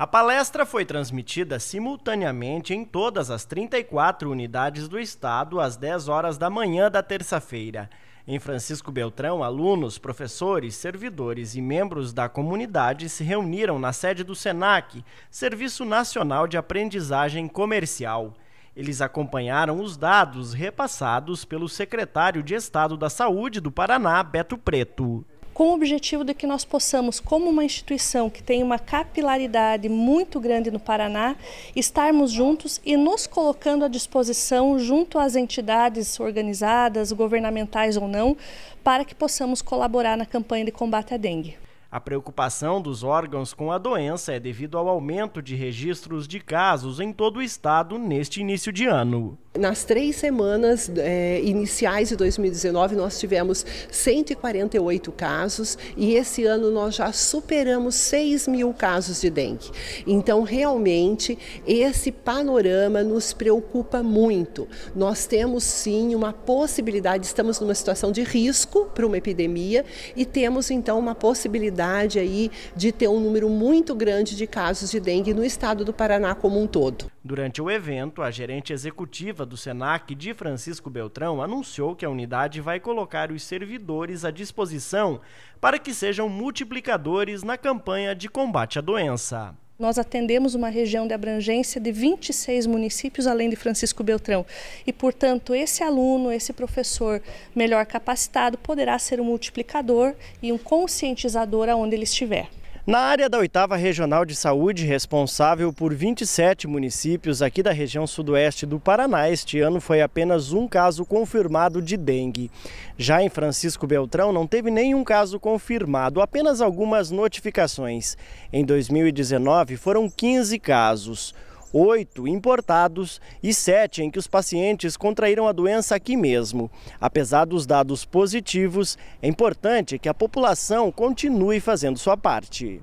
A palestra foi transmitida simultaneamente em todas as 34 unidades do estado às 10 horas da manhã da terça-feira. Em Francisco Beltrão, alunos, professores, servidores e membros da comunidade se reuniram na sede do SENAC, Serviço Nacional de Aprendizagem Comercial. Eles acompanharam os dados repassados pelo secretário de Estado da Saúde do Paraná, Beto Preto com o objetivo de que nós possamos, como uma instituição que tem uma capilaridade muito grande no Paraná, estarmos juntos e nos colocando à disposição junto às entidades organizadas, governamentais ou não, para que possamos colaborar na campanha de combate à dengue. A preocupação dos órgãos com a doença é devido ao aumento de registros de casos em todo o estado neste início de ano. Nas três semanas é, iniciais de 2019, nós tivemos 148 casos e esse ano nós já superamos 6 mil casos de dengue. Então, realmente, esse panorama nos preocupa muito. Nós temos sim uma possibilidade, estamos numa situação de risco para uma epidemia e temos então uma possibilidade aí de ter um número muito grande de casos de dengue no estado do Paraná como um todo. Durante o evento, a gerente executiva do SENAC de Francisco Beltrão anunciou que a unidade vai colocar os servidores à disposição para que sejam multiplicadores na campanha de combate à doença. Nós atendemos uma região de abrangência de 26 municípios além de Francisco Beltrão. E, portanto, esse aluno, esse professor melhor capacitado poderá ser um multiplicador e um conscientizador aonde ele estiver. Na área da 8 Regional de Saúde, responsável por 27 municípios aqui da região sudoeste do Paraná, este ano foi apenas um caso confirmado de dengue. Já em Francisco Beltrão, não teve nenhum caso confirmado, apenas algumas notificações. Em 2019, foram 15 casos oito importados e sete em que os pacientes contraíram a doença aqui mesmo. Apesar dos dados positivos, é importante que a população continue fazendo sua parte.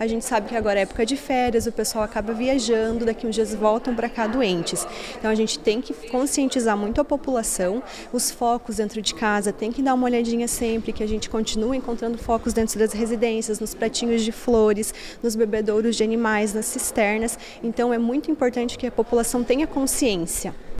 A gente sabe que agora é época de férias, o pessoal acaba viajando, daqui uns dias voltam para cá doentes. Então a gente tem que conscientizar muito a população, os focos dentro de casa, tem que dar uma olhadinha sempre, que a gente continua encontrando focos dentro das residências, nos pratinhos de flores, nos bebedouros de animais, nas cisternas. Então é muito importante que a população tenha consciência.